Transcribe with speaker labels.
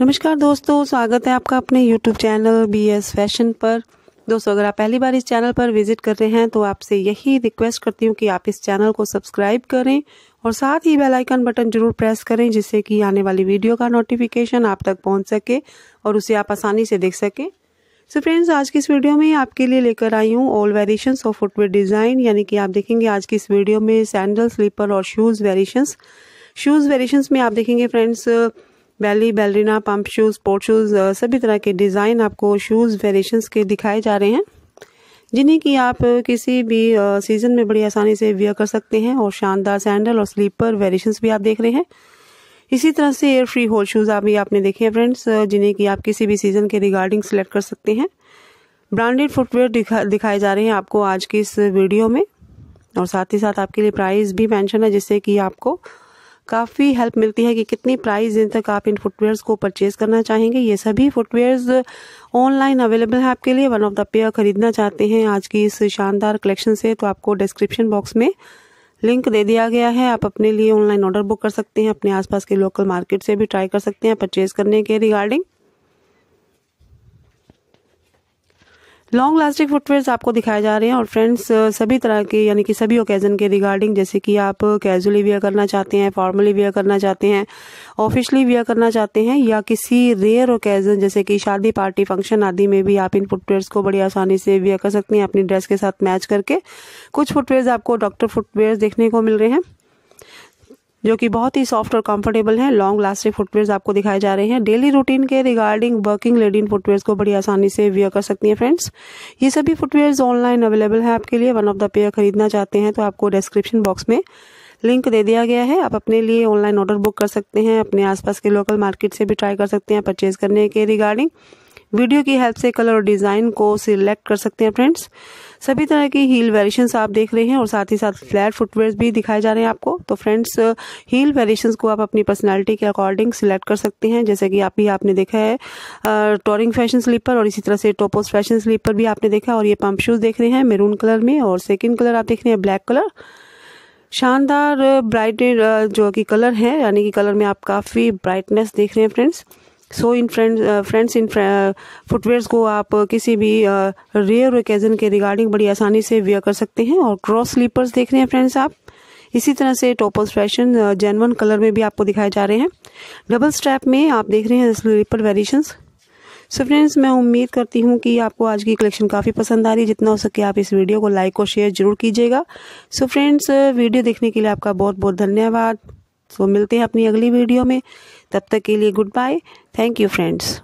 Speaker 1: नमस्कार दोस्तों स्वागत है आपका अपने YouTube channel B S fashion पर दोस्तों अगर आप पहली बार इस चैनल पर विजिट कर रहे हैं तो आपसे यही रिक्वेस्ट करती हूँ कि आप इस चैनल को सब्सक्राइब करें और साथ ही बेल आइकन बटन जरूर प्रेस करें जिससे कि आने वाली वीडियो का नोटिफिकेशन आप तक पहुँच सके और उसे आप आसानी से देख सकें सो so फ्रेंड्स आज की इस वीडियो में आपके लिए लेकर आई हूँ all variations of footwear design यानी कि आप देखेंगे आज की इस वीडियो में सैंडल स्लीपर और शूज़ वेरिएशंस शूज़ वेरिएशंस में आप देखेंगे friends belly ballerina pump shoes sport shoes सभी तरह के डिज़ाइन आपको शूज़ वेरिएशंस के दिखाए जा रहे हैं जिन्हें कि आप किसी भी सीज़न uh, में बड़ी आसानी से वियर कर सकते हैं और शानदार सैंडल और स्लीपर वेरिएशंस भी आप देख रहे हैं इसी तरह से एयर फ्री होल शूज़ आप भी आपने देखे हैं फ्रेंड्स uh, जिन्हें कि आप किसी भी सीज़न के रिगार्डिंग सेलेक्ट कर सकते हैं ब्रांडेड फुटवेयर दिखा दिखाए जा रहे हैं आपको आज की इस वीडियो में और साथ ही साथ आपके लिए प्राइस भी मैंशन है जिससे कि आपको काफ़ी हेल्प मिलती है कि कितनी प्राइस दिन तक आप इन फुटवेयर्स को परचेज करना चाहेंगे ये सभी फुटवेयर्स ऑनलाइन अवेलेबल है आपके लिए वन ऑफ द पेयर खरीदना चाहते हैं आज की इस शानदार कलेक्शन से तो आपको डिस्क्रिप्शन बॉक्स में लिंक दे दिया गया है आप अपने लिए ऑनलाइन ऑर्डर बुक कर सकते हैं अपने आसपास के लोकल मार्केट से भी ट्राई कर सकते हैं परचेज करने के रिगार्डिंग लॉन्ग लास्टिंग फुटवेयर्स आपको दिखाए जा रहे हैं और फ्रेंड्स सभी तरह के यानी कि सभी ओकेज़न के रिगार्डिंग जैसे कि आप कैजुअली वेयर करना चाहते हैं फॉर्मली वेयर करना चाहते हैं ऑफिशली वेयर करना चाहते हैं या किसी रेयर ओकेज़न जैसे कि शादी पार्टी फंक्शन आदि में भी आप इन फुटवेयर्स को बड़ी आसानी से वेयर कर सकते हैं अपनी ड्रेस के साथ मैच करके कुछ फुटवेयर्स आपको डॉक्टर फुटवेयर देखने को मिल रहे हैं जो कि बहुत ही सॉफ्ट और कंफर्टेबल हैं लॉन्ग लास्टिंग फुटवेयर आपको दिखाए जा रहे हैं डेली रूटीन के रिगार्डिंग वर्किंग लेडीन फुटवेयर को बड़ी आसानी से वियर कर सकती हैं फ्रेंड्स ये सभी फुटवेयर ऑनलाइन अवेलेबल है आपके लिए वन ऑफ द पेयर खरीदना चाहते हैं तो आपको डिस्क्रिप्शन बॉक्स में लिंक दे दिया गया है आप अपने लिए ऑनलाइन ऑर्डर बुक कर सकते हैं अपने आसपास के लोकल मार्केट से भी ट्राई कर सकते हैं परचेज करने के रिगार्डिंग वीडियो की हेल्प से कलर और डिज़ाइन को सिलेक्ट कर सकते हैं फ्रेंड्स सभी तरह की हील वेरिएशंस आप देख रहे हैं और साथ ही साथ फ्लैट फुटवेयर भी दिखाए जा रहे हैं आपको तो फ्रेंड्स हील वेरिएशंस को आप अपनी पर्सनैलिटी के अकॉर्डिंग सिलेक्ट कर सकते हैं जैसे कि आप भी आपने देखा है टोरिंग फैशन स्लीपर और इसी तरह से टोपोस फैशन स्लीपर भी आपने देखा और ये पंप शूज़ देख रहे हैं मेरून कलर में और सेकेंड कलर आप देख रहे हैं ब्लैक कलर शानदार ब्राइट जो कि कलर है यानी कि कलर में आप काफ़ी ब्राइटनेस देख रहे हैं friends so in friend friends in footwears को आप uh, किसी भी रेयर uh, ओकेजन के रिगार्डिंग बड़ी आसानी से वेयर कर सकते हैं और क्रॉस स्लीपर्स देख रहे हैं फ्रेंड्स आप इसी तरह से टॉपर्स फैशन जेनवन कलर में भी आपको दिखाए जा रहे हैं डबल स्ट्रैप में आप देख रहे हैं स्लीपर वेरिएशंस सो फ्रेंड्स मैं उम्मीद करती हूँ कि आपको आज की कलेक्शन काफ़ी पसंद आ रही है जितना हो सके आप इस वीडियो को लाइक और शेयर जरूर कीजिएगा सो फ्रेंड्स वीडियो देखने के लिए आपका बहुत बहुत धन्यवाद सो मिलते हैं अपनी अगली वीडियो में तब तक के लिए good bye thank you friends